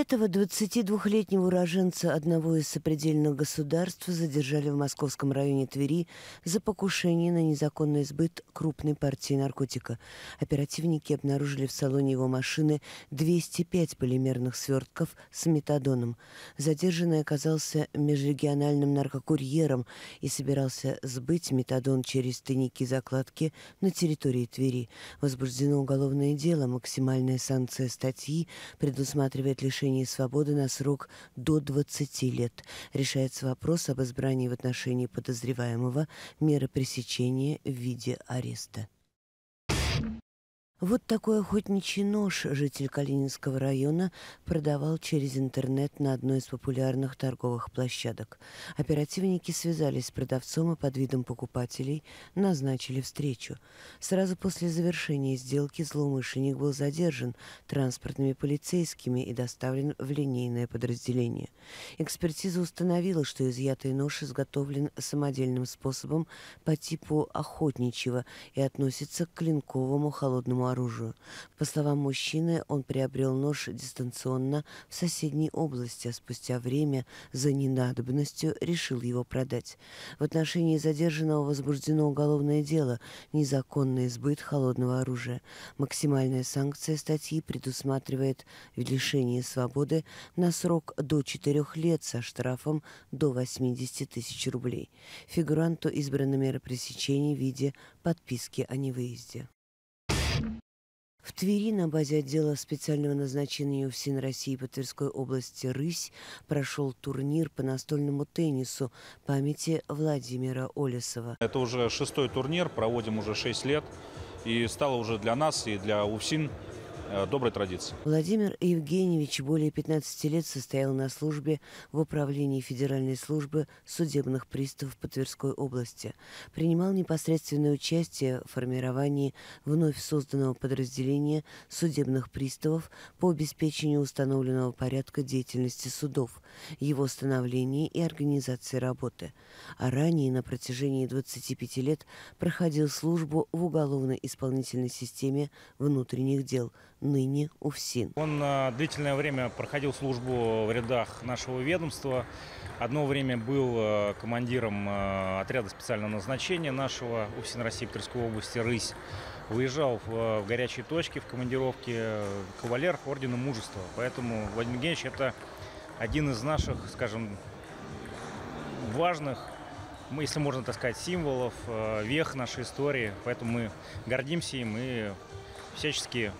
Этого 22-летнего уроженца одного из сопредельных государств задержали в московском районе Твери за покушение на незаконный сбыт крупной партии наркотика. Оперативники обнаружили в салоне его машины 205 полимерных свертков с метадоном. Задержанный оказался межрегиональным наркокурьером и собирался сбыть метадон через тайники закладки на территории Твери. Возбуждено уголовное дело, максимальная санкция статьи предусматривает лишение лишении свободы на срок до 20 лет. Решается вопрос об избрании в отношении подозреваемого меры пресечения в виде ареста. Вот такой охотничий нож житель Калининского района продавал через интернет на одной из популярных торговых площадок. Оперативники связались с продавцом и под видом покупателей назначили встречу. Сразу после завершения сделки злоумышленник был задержан транспортными полицейскими и доставлен в линейное подразделение. Экспертиза установила, что изъятый нож изготовлен самодельным способом по типу охотничьего и относится к клинковому холодному оружию. По словам мужчины, он приобрел нож дистанционно в соседней области, а спустя время за ненадобностью решил его продать. В отношении задержанного возбуждено уголовное дело «Незаконный избыт холодного оружия». Максимальная санкция статьи предусматривает лишение свободы на срок до 4 лет со штрафом до 80 тысяч рублей. Фигуранту избрано мера пресечения в виде подписки о невыезде. Твери на базе отдела специального назначения УФСИН России по Тверской области «Рысь» прошел турнир по настольному теннису памяти Владимира Олесова. Это уже шестой турнир, проводим уже шесть лет. И стало уже для нас и для УФСИН – Э, доброй традиции. Владимир Евгеньевич более 15 лет состоял на службе в управлении Федеральной службы судебных приставов по Тверской области. Принимал непосредственное участие в формировании вновь созданного подразделения судебных приставов по обеспечению установленного порядка деятельности судов, его становлении и организации работы. А ранее на протяжении 25 лет проходил службу в уголовно-исполнительной системе внутренних дел – ныне УФСИН. Он а, длительное время проходил службу в рядах нашего ведомства. Одно время был а, командиром а, отряда специального назначения нашего УФСИН России Тверской области «Рысь». Выезжал в, в горячие точки, в командировке э, кавалер Ордена Мужества. Поэтому Владимир Евгеньевич – это один из наших, скажем, важных если можно так сказать, символов, э, вех нашей истории. Поэтому мы гордимся им и всячески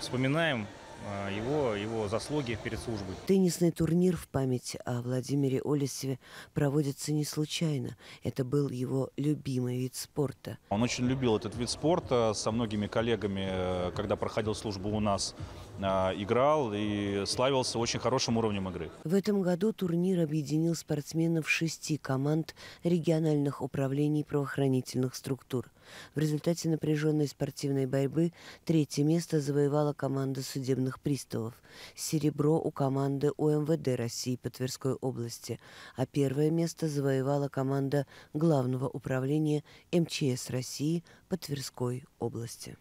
вспоминаем а, его, его заслуги перед службой. Теннисный турнир в память о Владимире Олесеве проводится не случайно. Это был его любимый вид спорта. Он очень любил этот вид спорта. Со многими коллегами, э, когда проходил службу у нас, Э, играл и славился очень хорошим уровнем игры. В этом году турнир объединил спортсменов шести команд региональных управлений правоохранительных структур. В результате напряженной спортивной борьбы третье место завоевала команда судебных приставов. Серебро у команды УМВД России по Тверской области, а первое место завоевала команда Главного управления МЧС России по Тверской области.